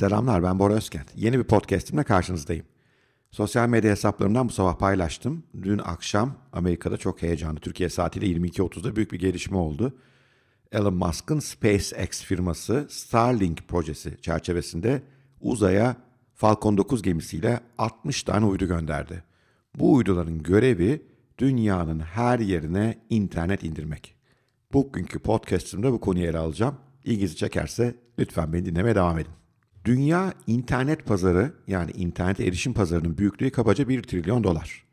Selamlar ben Bora Özkent. Yeni bir podcastimle karşınızdayım. Sosyal medya hesaplarımdan bu sabah paylaştım. Dün akşam Amerika'da çok heyecanlı. Türkiye saatiyle 22.30'da büyük bir gelişme oldu. Elon Musk'ın SpaceX firması Starlink projesi çerçevesinde uzaya Falcon 9 gemisiyle 60 tane uydu gönderdi. Bu uyduların görevi dünyanın her yerine internet indirmek. Bugünkü podcastimde bu konuyu ele alacağım. İlginizi çekerse lütfen beni dinlemeye devam edin. Dünya internet pazarı yani internet erişim pazarının büyüklüğü kabaca 1 trilyon dolar.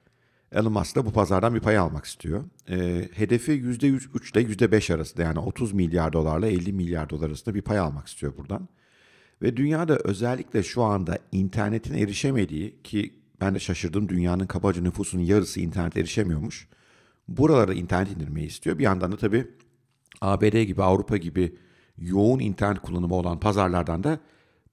Elon Musk da bu pazardan bir pay almak istiyor. E, hedefi %3 ile %5 arasında yani 30 milyar dolarla 50 milyar dolar arasında bir pay almak istiyor buradan. Ve dünyada özellikle şu anda internetin erişemediği ki ben de şaşırdım dünyanın kabaca nüfusunun yarısı internet erişemiyormuş. Buralara internet indirmeyi istiyor. Bir yandan da tabii ABD gibi Avrupa gibi yoğun internet kullanımı olan pazarlardan da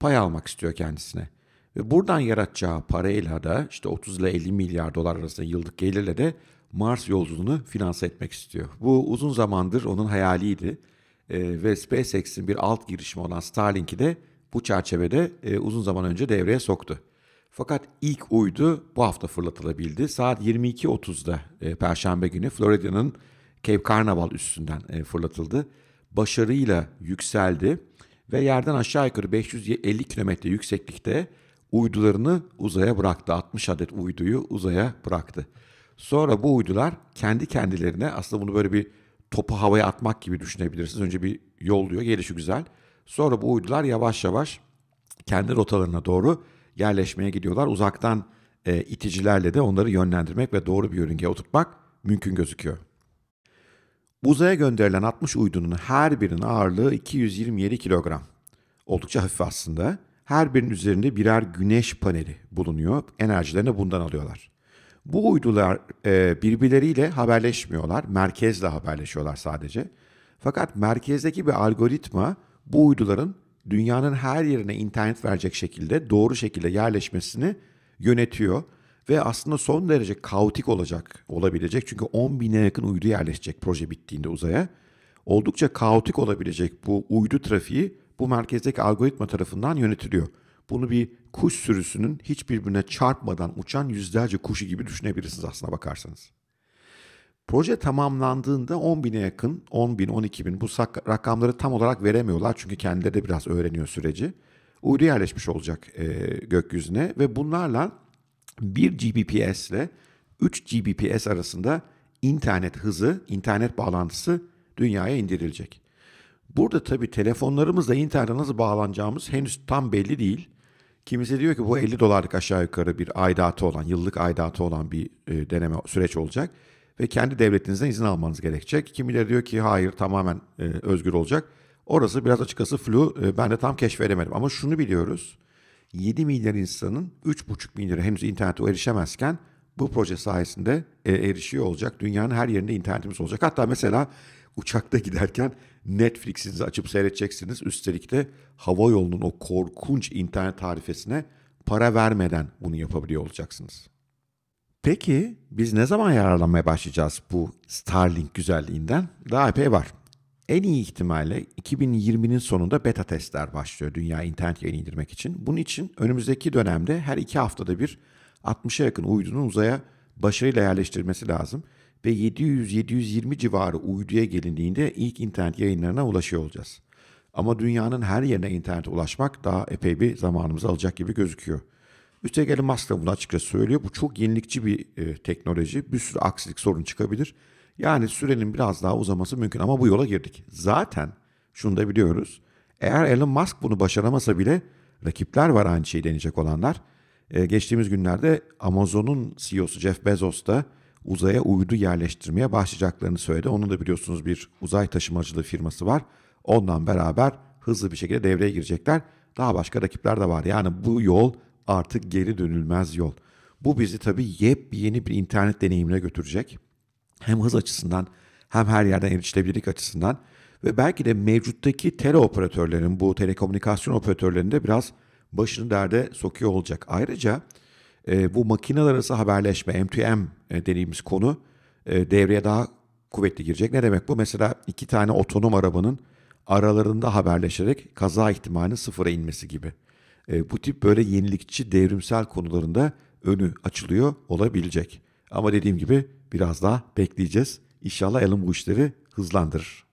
pay almak istiyor kendisine. Ve buradan yaratacağı parayla da işte 30 ile 50 milyar dolar arasında yıllık gelirle de Mars yolculuğunu finanse etmek istiyor. Bu uzun zamandır onun hayaliydi. E, ve SpaceX'in bir alt girişimi olan Starlink'i de bu çerçevede e, uzun zaman önce devreye soktu. Fakat ilk uydu bu hafta fırlatılabildi. Saat 22.30'da e, Perşembe günü Florida'nın Cape Carnaval üstünden e, fırlatıldı. Başarıyla yükseldi ve yerden aşağı yukarı 550 kilometre yükseklikte uydularını uzaya bıraktı. 60 adet uyduyu uzaya bıraktı. Sonra bu uydular kendi kendilerine aslında bunu böyle bir topu havaya atmak gibi düşünebilirsiniz. Önce bir yolluyor gelişi güzel. Sonra bu uydular yavaş yavaş kendi rotalarına doğru yerleşmeye gidiyorlar. Uzaktan e, iticilerle de onları yönlendirmek ve doğru bir yörüngeye oturtmak mümkün gözüküyor. Uzaya gönderilen 60 uydunun her birinin ağırlığı 227 kilogram. Oldukça hafif aslında. Her birinin üzerinde birer güneş paneli bulunuyor. Enerjilerini bundan alıyorlar. Bu uydular e, birbirleriyle haberleşmiyorlar. Merkezle haberleşiyorlar sadece. Fakat merkezdeki bir algoritma bu uyduların dünyanın her yerine internet verecek şekilde doğru şekilde yerleşmesini yönetiyor ve aslında son derece kaotik olacak, olabilecek. Çünkü 10 bine yakın uydu yerleşecek proje bittiğinde uzaya. Oldukça kaotik olabilecek bu uydu trafiği bu merkezdeki algoritma tarafından yönetiliyor. Bunu bir kuş sürüsünün hiçbirbirine çarpmadan uçan yüzlerce kuşu gibi düşünebilirsiniz aslına bakarsanız. Proje tamamlandığında 10 bine yakın, 10 bin, 12 bin bu rakamları tam olarak veremiyorlar. Çünkü kendileri de biraz öğreniyor süreci. Uydu yerleşmiş olacak e, gökyüzüne ve bunlarla 1 Gbps ile 3 Gbps arasında internet hızı, internet bağlantısı dünyaya indirilecek. Burada tabii telefonlarımızla internet nasıl bağlanacağımız henüz tam belli değil. Kimisi diyor ki bu 50 dolarlık aşağı yukarı bir aidatı olan, yıllık aidatı olan bir e, deneme süreç olacak. Ve kendi devletinizden izin almanız gerekecek. Kimileri diyor ki hayır tamamen e, özgür olacak. Orası biraz açıkçası flu e, ben de tam keşfedemedim. Ama şunu biliyoruz. 7 milyar insanın 3,5 milyarı henüz internete erişemezken bu proje sayesinde e, erişiyor olacak. Dünyanın her yerinde internetimiz olacak. Hatta mesela uçakta giderken Netflix'inizi açıp seyredeceksiniz. Üstelik de hava yolunun o korkunç internet tarifesine para vermeden bunu yapabiliyor olacaksınız. Peki biz ne zaman yararlanmaya başlayacağız bu Starlink güzelliğinden? Daha epey var en iyi ihtimalle 2020'nin sonunda beta testler başlıyor dünya internet yayını indirmek için. Bunun için önümüzdeki dönemde her iki haftada bir 60'a yakın uydunun uzaya başarıyla yerleştirmesi lazım ve 700-720 civarı uyduya gelindiğinde ilk internet yayınlarına ulaşıyor olacağız. Ama dünyanın her yerine internet ulaşmak daha epey bir zamanımızı alacak gibi gözüküyor. Üstelik Elon Musk da bunu açıkça söylüyor. Bu çok yenilikçi bir e, teknoloji. Bir sürü aksilik sorun çıkabilir. Yani sürenin biraz daha uzaması mümkün ama bu yola girdik. Zaten şunu da biliyoruz. Eğer Elon Musk bunu başaramasa bile rakipler var aynı şeyi deneyecek olanlar. Ee, geçtiğimiz günlerde Amazon'un CEO'su Jeff Bezos da uzaya uydu yerleştirmeye başlayacaklarını söyledi. Onun da biliyorsunuz bir uzay taşımacılığı firması var. Ondan beraber hızlı bir şekilde devreye girecekler. Daha başka rakipler de var. Yani bu yol artık geri dönülmez yol. Bu bizi tabii yepyeni bir internet deneyimine götürecek hem hız açısından hem her yerden erişilebilirlik açısından ve belki de mevcuttaki tele operatörlerin bu telekomünikasyon operatörlerinde biraz başını derde sokuyor olacak. Ayrıca e, bu makineler arası haberleşme M2M e, dediğimiz konu e, devreye daha kuvvetli girecek. Ne demek bu? Mesela iki tane otonom arabanın aralarında haberleşerek kaza ihtimalinin sıfıra inmesi gibi. E, bu tip böyle yenilikçi devrimsel konularında önü açılıyor olabilecek. Ama dediğim gibi Biraz daha bekleyeceğiz. İnşallah Elon bu işleri hızlandırır.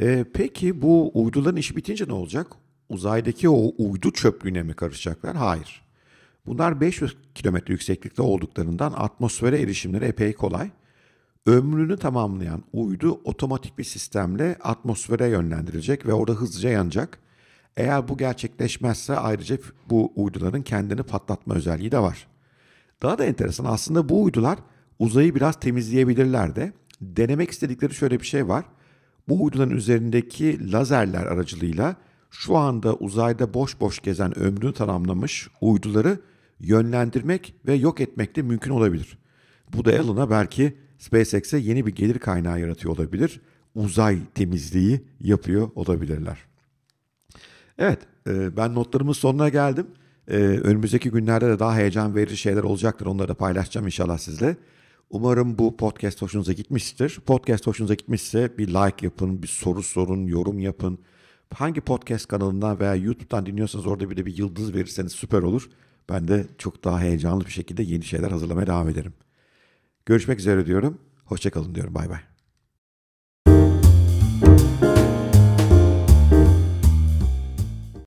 E, peki bu uyduların işi bitince ne olacak? Uzaydaki o uydu çöplüğüne mi karışacaklar? Hayır. Bunlar 500 kilometre yükseklikte olduklarından atmosfere erişimleri epey kolay. Ömrünü tamamlayan uydu otomatik bir sistemle atmosfere yönlendirilecek ve orada hızlıca yanacak. Eğer bu gerçekleşmezse ayrıca bu uyduların kendini patlatma özelliği de var. Daha da enteresan aslında bu uydular uzayı biraz temizleyebilirler de. Denemek istedikleri şöyle bir şey var. Bu uyduların üzerindeki lazerler aracılığıyla şu anda uzayda boş boş gezen ömrünü tamamlamış uyduları yönlendirmek ve yok etmek de mümkün olabilir. Bu da Elon'a belki SpaceX'e yeni bir gelir kaynağı yaratıyor olabilir. Uzay temizliği yapıyor olabilirler. Evet, e, ben notlarımın sonuna geldim. E, önümüzdeki günlerde de daha heyecan verici şeyler olacaktır. Onları da paylaşacağım inşallah sizle. Umarım bu podcast hoşunuza gitmiştir. Podcast hoşunuza gitmişse bir like yapın, bir soru sorun, yorum yapın. Hangi podcast kanalından veya YouTube'dan dinliyorsanız orada bir de bir yıldız verirseniz süper olur. Ben de çok daha heyecanlı bir şekilde yeni şeyler hazırlamaya devam ederim. Görüşmek üzere diyorum. Hoşçakalın diyorum. Bay bay.